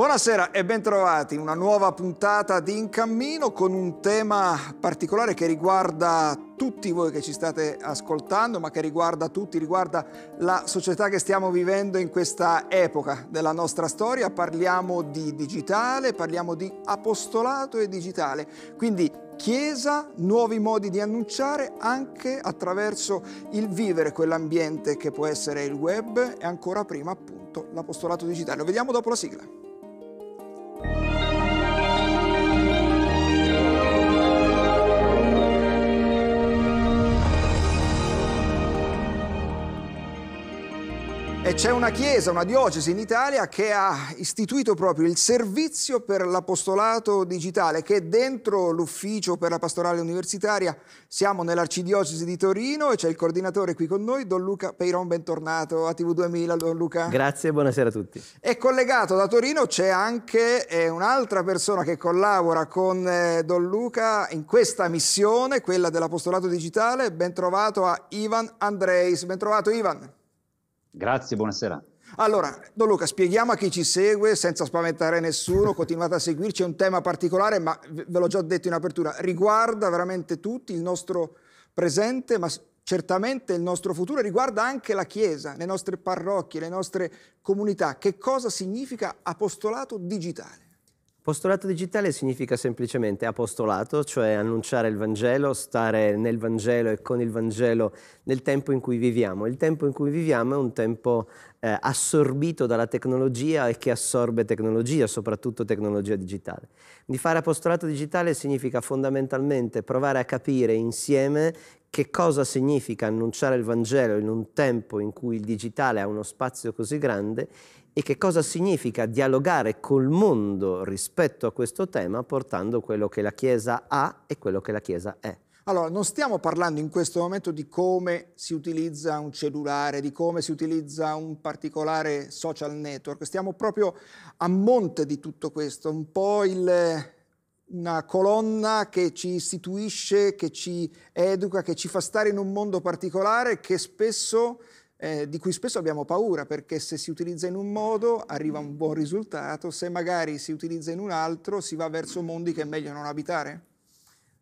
Buonasera e bentrovati, una nuova puntata di In Cammino con un tema particolare che riguarda tutti voi che ci state ascoltando, ma che riguarda tutti, riguarda la società che stiamo vivendo in questa epoca della nostra storia. Parliamo di digitale, parliamo di apostolato e digitale, quindi Chiesa, nuovi modi di annunciare anche attraverso il vivere quell'ambiente che può essere il web e ancora prima appunto l'apostolato digitale. Lo vediamo dopo la sigla. Bye. E c'è una chiesa, una diocesi in Italia che ha istituito proprio il servizio per l'apostolato digitale che è dentro l'ufficio per la pastorale universitaria. Siamo nell'arcidiocesi di Torino e c'è il coordinatore qui con noi, Don Luca Peiron, bentornato a TV2000, Don Luca. Grazie, buonasera a tutti. E collegato da Torino c'è anche eh, un'altra persona che collabora con eh, Don Luca in questa missione, quella dell'apostolato digitale. Bentrovato a Ivan Andreis. Bentrovato Ivan. Grazie, buonasera. Allora, Don Luca, spieghiamo a chi ci segue, senza spaventare nessuno, continuate a seguirci, è un tema particolare, ma ve l'ho già detto in apertura, riguarda veramente tutti, il nostro presente, ma certamente il nostro futuro, riguarda anche la Chiesa, le nostre parrocchie, le nostre comunità. Che cosa significa apostolato digitale? Apostolato digitale significa semplicemente apostolato, cioè annunciare il Vangelo, stare nel Vangelo e con il Vangelo nel tempo in cui viviamo. Il tempo in cui viviamo è un tempo eh, assorbito dalla tecnologia e che assorbe tecnologia, soprattutto tecnologia digitale. Di fare apostolato digitale significa fondamentalmente provare a capire insieme che cosa significa annunciare il Vangelo in un tempo in cui il digitale ha uno spazio così grande e che cosa significa dialogare col mondo rispetto a questo tema portando quello che la Chiesa ha e quello che la Chiesa è. Allora, non stiamo parlando in questo momento di come si utilizza un cellulare, di come si utilizza un particolare social network, stiamo proprio a monte di tutto questo, un po' il, una colonna che ci istituisce, che ci educa, che ci fa stare in un mondo particolare che spesso eh, di cui spesso abbiamo paura perché se si utilizza in un modo arriva un buon risultato, se magari si utilizza in un altro si va verso mondi che è meglio non abitare?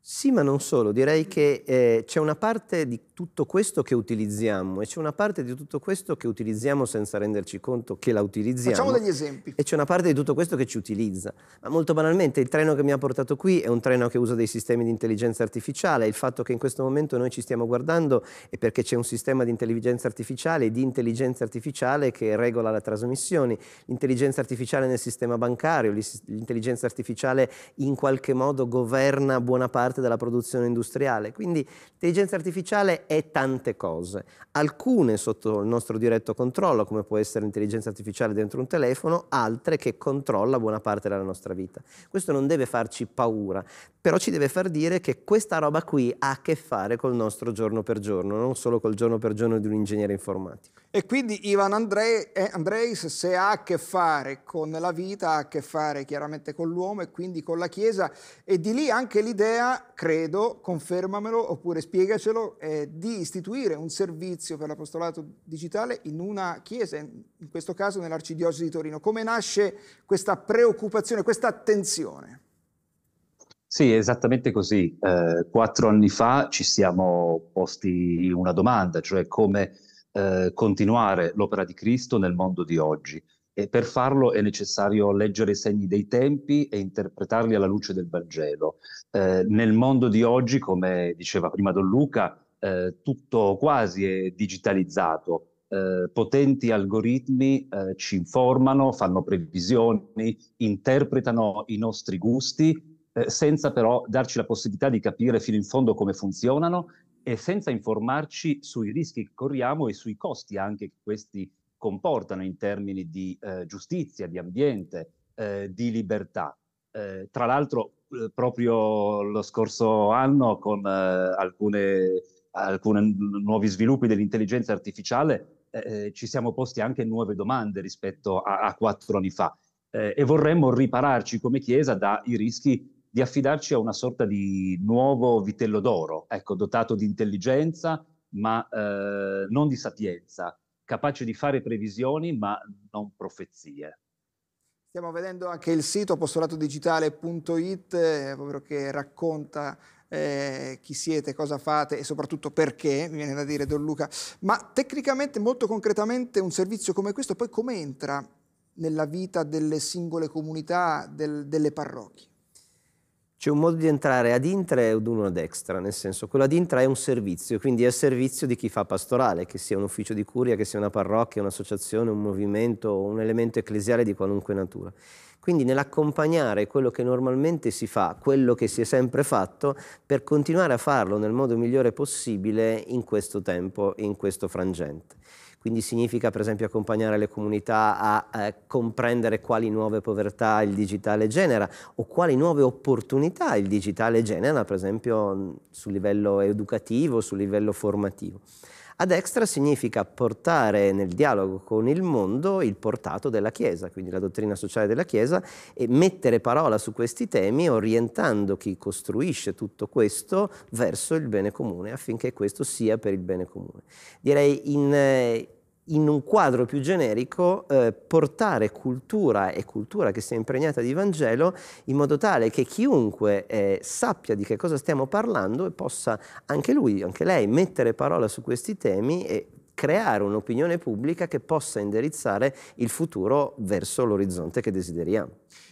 Sì, ma non solo, direi che eh, c'è una parte di tutto questo che utilizziamo e c'è una parte di tutto questo che utilizziamo senza renderci conto che la utilizziamo. Facciamo degli esempi. E c'è una parte di tutto questo che ci utilizza. Ma molto banalmente, il treno che mi ha portato qui è un treno che usa dei sistemi di intelligenza artificiale. Il fatto che in questo momento noi ci stiamo guardando è perché c'è un sistema di intelligenza artificiale e di intelligenza artificiale che regola le trasmissioni. L'intelligenza artificiale nel sistema bancario, l'intelligenza artificiale in qualche modo governa buona parte parte della produzione industriale. Quindi l'intelligenza artificiale è tante cose, alcune sotto il nostro diretto controllo, come può essere l'intelligenza artificiale dentro un telefono, altre che controlla buona parte della nostra vita. Questo non deve farci paura, però ci deve far dire che questa roba qui ha a che fare col nostro giorno per giorno, non solo col giorno per giorno di un ingegnere informatico. E quindi Ivan Andrei, eh, Andreis, se ha a che fare con la vita, ha a che fare chiaramente con l'uomo e quindi con la Chiesa, e di lì anche l'idea credo, confermamelo oppure spiegacelo, eh, di istituire un servizio per l'apostolato digitale in una chiesa, in questo caso nell'Arcidiocesi di Torino. Come nasce questa preoccupazione, questa attenzione? Sì, esattamente così. Eh, quattro anni fa ci siamo posti una domanda, cioè come eh, continuare l'opera di Cristo nel mondo di oggi. E per farlo è necessario leggere i segni dei tempi e interpretarli alla luce del Vangelo. Eh, nel mondo di oggi, come diceva prima Don Luca, eh, tutto quasi è digitalizzato. Eh, potenti algoritmi eh, ci informano, fanno previsioni, interpretano i nostri gusti, eh, senza però darci la possibilità di capire fino in fondo come funzionano e senza informarci sui rischi che corriamo e sui costi anche che questi comportano in termini di eh, giustizia, di ambiente, eh, di libertà. Eh, tra l'altro, eh, proprio lo scorso anno, con eh, alcuni nuovi sviluppi dell'intelligenza artificiale, eh, ci siamo posti anche nuove domande rispetto a, a quattro anni fa e vorremmo ripararci come Chiesa dai rischi di affidarci a una sorta di nuovo vitello d'oro, ecco, dotato di intelligenza, ma eh, non di sapienza, capace di fare previsioni ma non profezie. Stiamo vedendo anche il sito postulato-digitale.it, che racconta eh, chi siete, cosa fate e soprattutto perché, mi viene da dire Don Luca. Ma tecnicamente, molto concretamente, un servizio come questo poi come entra nella vita delle singole comunità, del, delle parrocchie? c'è un modo di entrare ad intra e ad uno ad extra, nel senso quello ad intra è un servizio, quindi è il servizio di chi fa pastorale, che sia un ufficio di curia, che sia una parrocchia, un'associazione, un movimento, un elemento ecclesiale di qualunque natura. Quindi nell'accompagnare quello che normalmente si fa, quello che si è sempre fatto, per continuare a farlo nel modo migliore possibile in questo tempo, in questo frangente quindi significa per esempio accompagnare le comunità a eh, comprendere quali nuove povertà il digitale genera o quali nuove opportunità il digitale genera, per esempio mm, sul livello educativo, sul livello formativo. Ad extra significa portare nel dialogo con il mondo il portato della Chiesa, quindi la dottrina sociale della Chiesa, e mettere parola su questi temi orientando chi costruisce tutto questo verso il bene comune affinché questo sia per il bene comune. Direi in eh, in un quadro più generico eh, portare cultura e cultura che sia impregnata di Vangelo in modo tale che chiunque eh, sappia di che cosa stiamo parlando e possa anche lui, anche lei mettere parola su questi temi e creare un'opinione pubblica che possa indirizzare il futuro verso l'orizzonte che desideriamo.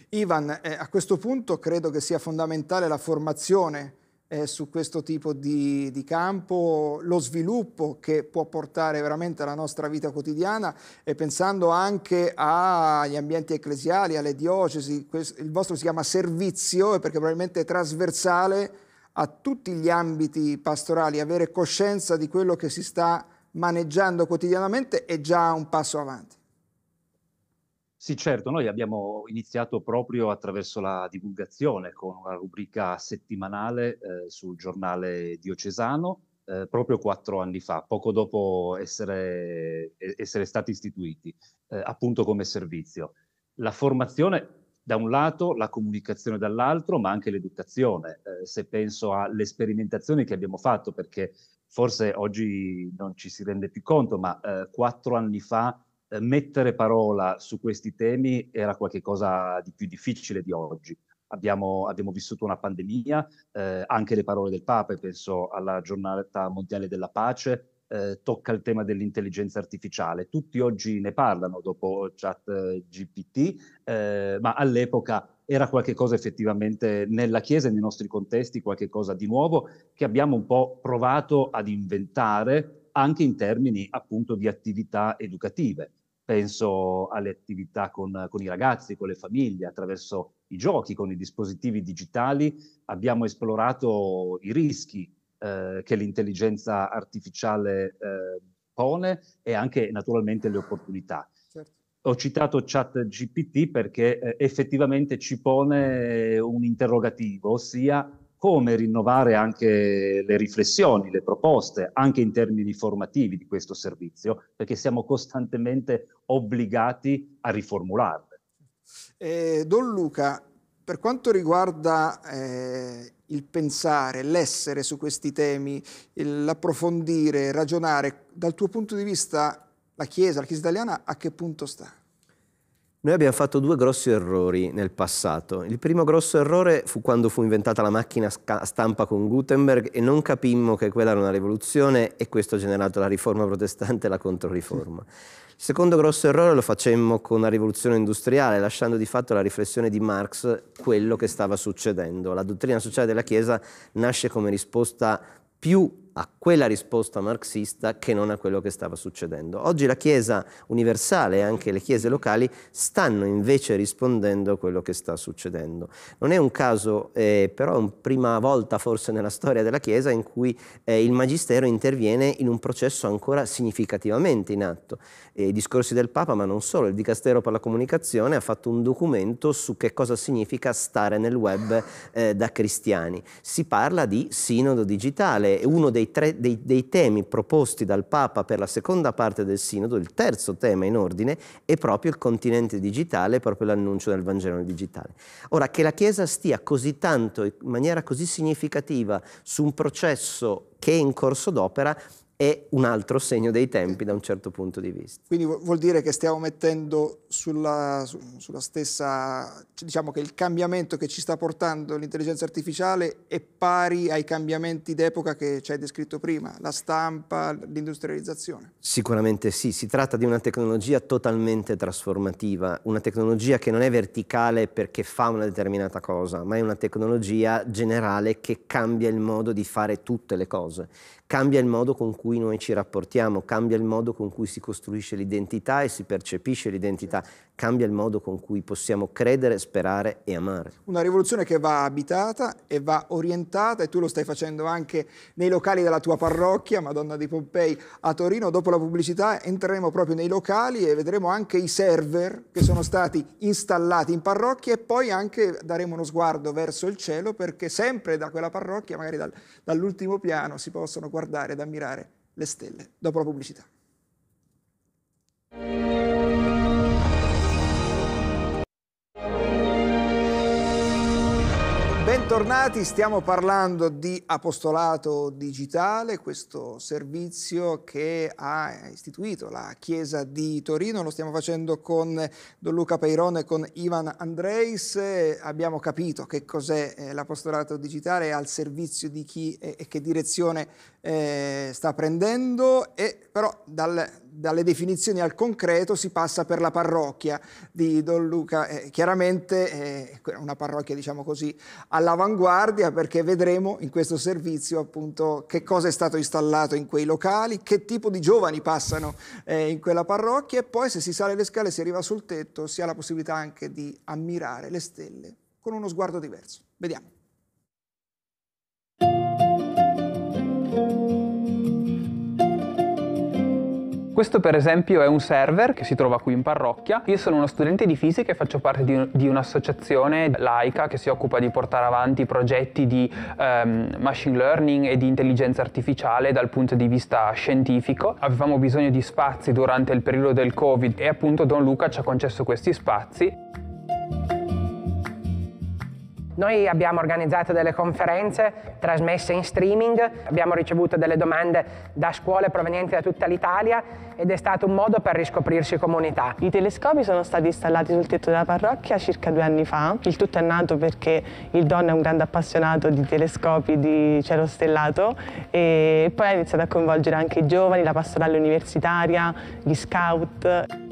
Ivan, eh, a questo punto credo che sia fondamentale la formazione eh, su questo tipo di, di, campo, lo sviluppo che può portare veramente alla nostra vita quotidiana e pensando anche agli ambienti ecclesiali, alle diocesi, questo, il vostro si chiama servizio perché probabilmente è trasversale a tutti gli ambiti pastorali, avere coscienza di quello che si sta maneggiando quotidianamente è già un passo avanti. Sì, certo, noi abbiamo iniziato proprio attraverso la divulgazione con una rubrica settimanale eh, sul giornale diocesano, eh, proprio quattro anni fa, poco dopo essere, essere stati istituiti, eh, appunto come servizio. La formazione da un lato, la comunicazione dall'altro, ma anche l'educazione. Eh, se penso alle sperimentazioni che abbiamo fatto, perché forse oggi non ci si rende più conto, ma eh, quattro anni fa eh, mettere parola su questi temi era qualcosa di più difficile di oggi. Abbiamo, abbiamo vissuto una pandemia, eh, anche le parole del Papa, penso alla giornata mondiale della pace, eh, tocca il tema dell'intelligenza artificiale. Tutti oggi ne parlano dopo chat eh, GPT, ma all'epoca era qualcosa effettivamente nella Chiesa e nei nostri contesti, qualcosa di nuovo che abbiamo un po' provato ad inventare anche in termini appunto di attività educative penso alle attività con, con, i ragazzi, con le famiglie, attraverso i giochi, con i dispositivi digitali, abbiamo esplorato i rischi eh, che l'intelligenza artificiale eh, pone e anche naturalmente le opportunità. Certo. Ho citato Chat GPT perché eh, effettivamente ci pone un interrogativo, ossia come rinnovare anche le riflessioni, le proposte, anche in termini formativi di questo servizio, perché siamo costantemente obbligati a riformularle. Eh, Don Luca, per quanto riguarda eh, il pensare, l'essere su questi temi, l'approfondire, ragionare, dal tuo punto di vista la Chiesa, la Chiesa italiana a che punto sta? Noi abbiamo fatto due grossi errori nel passato. Il primo grosso errore fu quando fu inventata la macchina stampa con Gutenberg e non capimmo che quella era una rivoluzione e questo ha generato la riforma protestante e la controriforma. Il secondo grosso errore lo facemmo con la rivoluzione industriale, lasciando di fatto la riflessione di Marx quello che stava succedendo. La dottrina sociale della Chiesa nasce come risposta più a quella risposta marxista che non a quello che stava succedendo. Oggi la Chiesa universale e anche le Chiese locali stanno invece rispondendo a quello che sta succedendo. Non è un caso, eh, però è una prima volta forse nella storia della Chiesa in cui eh, il Magistero interviene in un processo ancora significativamente in atto. Eh, I discorsi del Papa, ma non solo, il Dicastero per la Comunicazione ha fatto un documento su che cosa significa stare nel web eh, da cristiani. Si parla di sinodo digitale, uno dei dei, tre, dei, dei temi proposti dal Papa per la seconda parte del Sinodo, il terzo tema in ordine, è proprio il continente digitale, proprio l'annuncio del Vangelo digitale. Ora, che la Chiesa stia così tanto, in maniera così significativa, su un processo che è in corso d'opera, è un altro segno dei tempi da un certo punto di vista. Quindi vuol dire che stiamo mettendo sulla, sulla stessa, diciamo che il cambiamento che ci sta portando l'intelligenza artificiale è pari ai cambiamenti d'epoca che ci hai descritto prima, la stampa, l'industrializzazione. Sicuramente sì, si tratta di una tecnologia totalmente trasformativa, una tecnologia che non è verticale perché fa una determinata cosa, ma è una tecnologia generale che cambia il modo di fare tutte le cose, cambia il modo con cui noi ci rapportiamo, cambia il modo con cui si costruisce l'identità e si percepisce l'identità cambia il modo con cui possiamo credere, sperare e amare. Una rivoluzione che va abitata e va orientata e tu lo stai facendo anche nei locali della tua parrocchia, Madonna di Pompei, a Torino. Dopo la pubblicità entreremo proprio nei locali e vedremo anche i server che sono stati installati in parrocchia e poi anche daremo uno sguardo verso il cielo perché sempre da quella parrocchia, magari dal, dall'ultimo piano, si possono guardare ed ammirare le stelle. Dopo la pubblicità. Bentornati, stiamo parlando di Apostolato Digitale, questo servizio che ha istituito la Chiesa di Torino, lo stiamo facendo con Don Luca Peirone e con Ivan Andreis, abbiamo capito che cos'è eh, l'Apostolato Digitale, al servizio di chi e che direzione eh, sta prendendo, e però dal, dalle definizioni al concreto si passa per la parrocchia di Don Luca, eh, chiaramente eh, una parrocchia diciamo così all'avanguardia perché vedremo in questo servizio appunto che cosa è stato installato in quei locali, che tipo di giovani passano eh, in quella parrocchia e poi se si sale le scale si arriva sul tetto si ha la possibilità anche di ammirare le stelle con uno sguardo diverso. Vediamo. Questo per esempio è un server che si trova qui in parrocchia. Io sono uno studente di fisica e faccio parte di, di un'associazione laica che si occupa di portare avanti progetti di um, machine learning e di intelligenza artificiale dal punto di vista scientifico. Avevamo bisogno di spazi durante il periodo del Covid e appunto Don Luca ci ha concesso questi spazi. Noi abbiamo organizzato delle conferenze trasmesse in streaming, abbiamo ricevuto delle domande da scuole provenienti da tutta l'Italia ed è stato un modo per riscoprirsi comunità. I telescopi sono stati installati sul tetto della parrocchia circa due anni fa. Il tutto è nato perché il Don è un grande appassionato di telescopi di cielo stellato e poi ha iniziato a coinvolgere anche i giovani, la pastorale universitaria, gli scout.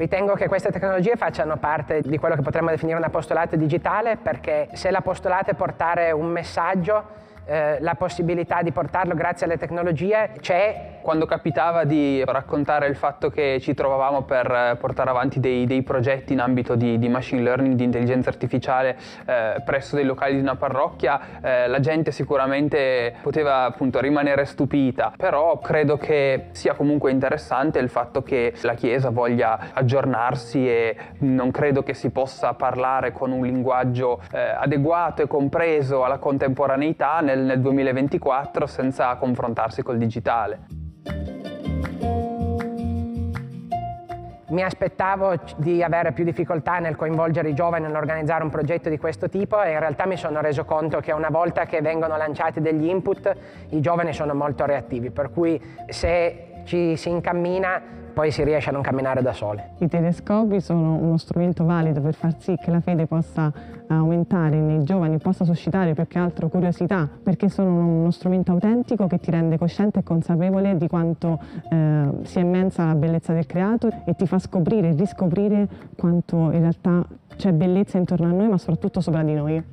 Ritengo che queste tecnologie facciano parte di quello che potremmo definire un apostolato digitale perché se l'apostolato è portare un messaggio eh, la possibilità di portarlo grazie alle tecnologie c'è. Quando capitava di raccontare il fatto che ci trovavamo per eh, portare avanti dei, dei progetti in ambito di, di, machine learning, di intelligenza artificiale eh, presso dei locali di una parrocchia, eh, la gente sicuramente poteva appunto rimanere stupita, però credo che sia comunque interessante il fatto che la Chiesa voglia aggiornarsi e non credo che si possa parlare con un linguaggio eh, adeguato e compreso alla contemporaneità nel, nel 2024 senza confrontarsi col digitale. Mi aspettavo di avere più difficoltà nel coinvolgere i giovani nell'organizzare un progetto di questo tipo e in realtà mi sono reso conto che una volta che vengono lanciati degli input i giovani sono molto reattivi, per cui se ci si incammina, poi si riesce a non camminare da sole. I telescopi sono uno strumento valido per far sì che la fede possa eh, aumentare nei giovani, possa suscitare più che altro curiosità, perché sono uno strumento autentico che ti rende cosciente e consapevole di quanto eh, sia immensa la bellezza del creato e ti fa scoprire e riscoprire quanto in realtà c'è bellezza intorno a noi, ma soprattutto sopra di noi.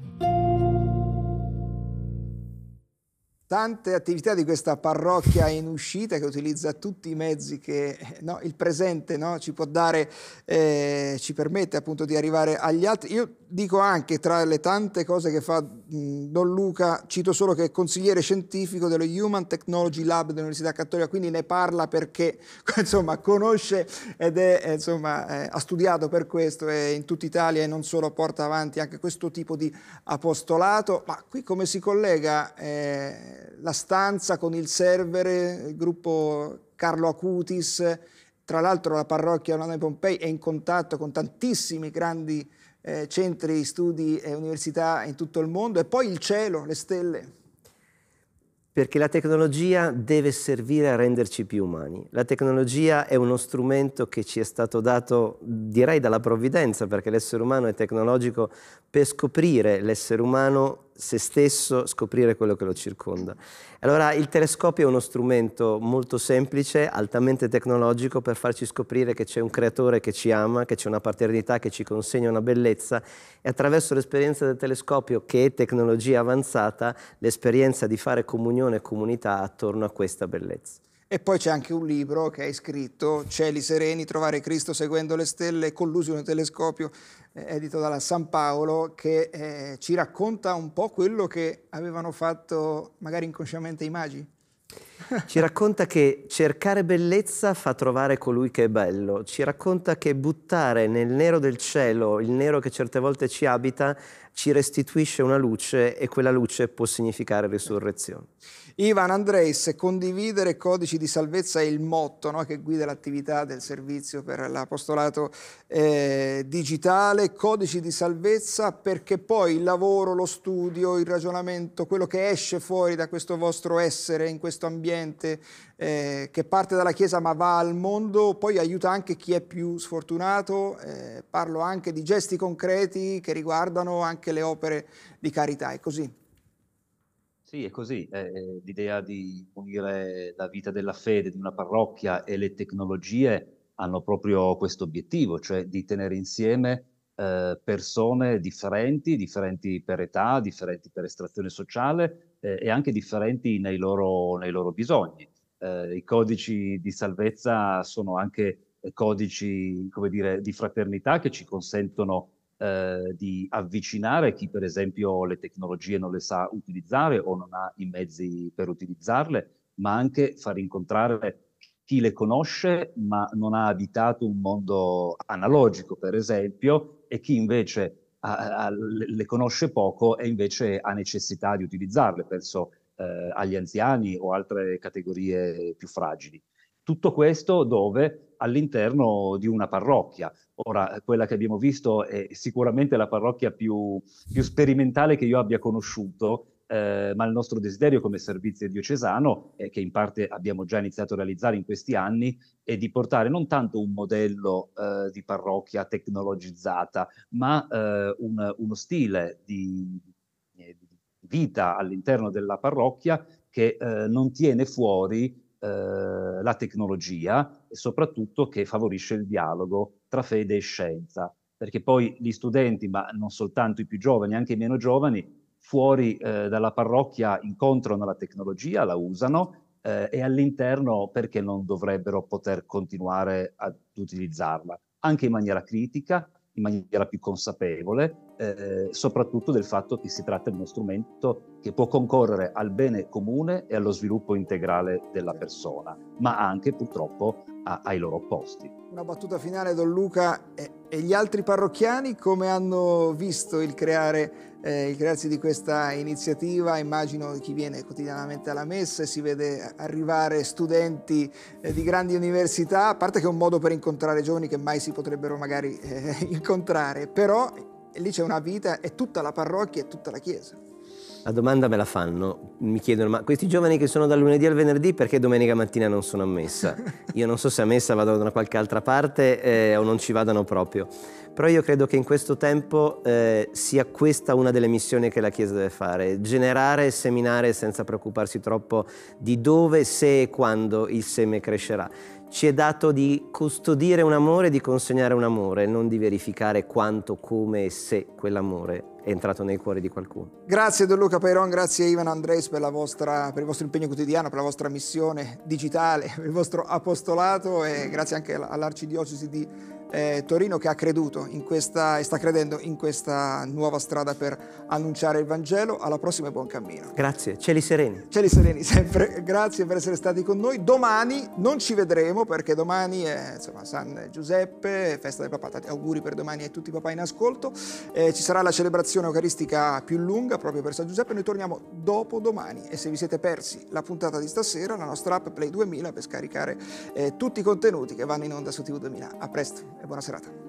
tante attività di questa parrocchia in uscita che utilizza tutti i mezzi che no, il presente no, ci può dare, eh, ci permette appunto di arrivare agli altri. Io dico anche tra le tante cose che fa mh, Don Luca, cito solo che è consigliere scientifico dello Human Technology Lab dell'Università Cattolica, quindi ne parla perché insomma, conosce ed è, eh, insomma, eh, ha studiato per questo e in tutta Italia e non solo porta avanti anche questo tipo di apostolato. Ma qui come si collega? Eh, la stanza con il server, il gruppo Carlo Acutis, tra l'altro la parrocchia Orlando Pompei è in contatto con tantissimi grandi eh, centri, studi e università in tutto il mondo, e poi il cielo, le stelle. Perché la tecnologia deve servire a renderci più umani. La tecnologia è uno strumento che ci è stato dato, direi, dalla provvidenza, perché l'essere umano è tecnologico per scoprire l'essere umano se stesso, scoprire quello che lo circonda. Allora il telescopio è uno strumento molto semplice, altamente tecnologico per farci scoprire che c'è un creatore che ci ama, che c'è una paternità che ci consegna una bellezza e attraverso l'esperienza del telescopio che è tecnologia avanzata, l'esperienza di fare comunione e comunità attorno a questa bellezza. E poi c'è anche un libro che hai scritto, Cieli sereni, trovare Cristo seguendo le stelle, Collusione telescopio, eh, edito dalla San Paolo, che eh, ci racconta un po' quello che avevano fatto magari inconsciamente i magi. Ci racconta che cercare bellezza fa trovare colui che è bello, ci racconta che buttare nel nero del cielo il nero che certe volte ci abita ci restituisce una luce e quella luce può significare risurrezione. Ivan Andreis, condividere codici di salvezza è il motto no, che guida l'attività del servizio per l'apostolato eh, digitale, codici di salvezza perché poi il lavoro, lo studio, il ragionamento, quello che esce fuori da questo vostro essere in questo ambiente eh, che parte dalla Chiesa ma va al mondo, poi aiuta anche chi è più sfortunato, eh, parlo anche di gesti concreti che riguardano anche le opere di carità, è così. Sì, è così, eh, l'idea di unire la vita della fede di una parrocchia e le tecnologie hanno proprio questo obiettivo, cioè di tenere insieme eh, persone differenti, differenti per età, differenti per estrazione sociale eh, e anche differenti nei loro, nei loro bisogni eh, i codici di salvezza sono anche eh, codici come dire, di fraternità che ci consentono eh, di avvicinare chi per esempio le tecnologie non le sa utilizzare o non ha i mezzi per utilizzarle, ma anche far incontrare chi le conosce ma non ha abitato un mondo analogico per esempio e chi invece ha, ha, le conosce poco e invece ha necessità di utilizzarle. Penso eh, agli anziani o altre categorie più fragili. Tutto questo dove? All'interno di una parrocchia. Ora, eh, quella che abbiamo visto è sicuramente la parrocchia più, più sperimentale che io abbia conosciuto, eh, ma il nostro desiderio come servizio diocesano, eh, che in parte abbiamo già iniziato a realizzare in questi anni, è di portare non tanto un modello eh, di parrocchia tecnologizzata, ma eh, un, uno stile di vita all'interno della parrocchia che eh, non tiene fuori eh, la tecnologia e soprattutto che favorisce il dialogo tra fede e scienza, perché poi gli studenti, ma non soltanto i più giovani, anche i meno giovani, fuori eh, dalla parrocchia incontrano la tecnologia, la usano eh, e all'interno perché non dovrebbero poter continuare ad utilizzarla, anche in maniera critica, in maniera più consapevole, eh, soprattutto del fatto che si tratta di uno strumento che può concorrere al bene comune e allo sviluppo integrale della persona, ma anche purtroppo a, ai loro posti. Una battuta finale, Don Luca, e, e gli altri parrocchiani come hanno visto il, creare, eh, il crearsi di questa iniziativa? Immagino chi viene quotidianamente alla messa e si vede arrivare studenti eh, di grandi università, a parte che è un modo per incontrare giovani che mai si potrebbero magari eh, incontrare, però lì c'è una vita è tutta la parrocchia e tutta la chiesa. La domanda me la fanno, mi chiedono, ma questi giovani che sono dal lunedì al venerdì perché domenica mattina non sono a messa? Io non so se a messa vadano da qualche altra parte eh, o non ci vadano proprio, però io credo che in questo tempo eh, sia questa una delle missioni che la Chiesa deve fare, generare e seminare senza preoccuparsi troppo di dove, se e quando il seme crescerà ci è dato di custodire un amore, di consegnare un amore, non di verificare quanto, come e se quell'amore è entrato nel cuore di qualcuno. Grazie Don Luca Pairon, grazie Ivan Andres per, vostra, per, il vostro impegno quotidiano, per la vostra missione digitale, per il vostro apostolato e grazie anche all'Arcidiocesi di eh, Torino che ha creduto in questa, e sta credendo in questa nuova strada per annunciare il Vangelo. Alla prossima e buon cammino. Grazie, cieli sereni. Cieli sereni sempre, grazie per essere stati con noi. Domani non ci vedremo perché domani è insomma, San Giuseppe, festa del papà, tanti auguri per domani a tutti i papà in ascolto. Eh, ci sarà la celebrazione eucaristica più lunga proprio per San Giuseppe, noi torniamo dopo domani e se vi siete persi la puntata di stasera, la nostra app Play 2000 per scaricare eh, tutti i contenuti che vanno in onda su TV 2000. A presto e buona serata.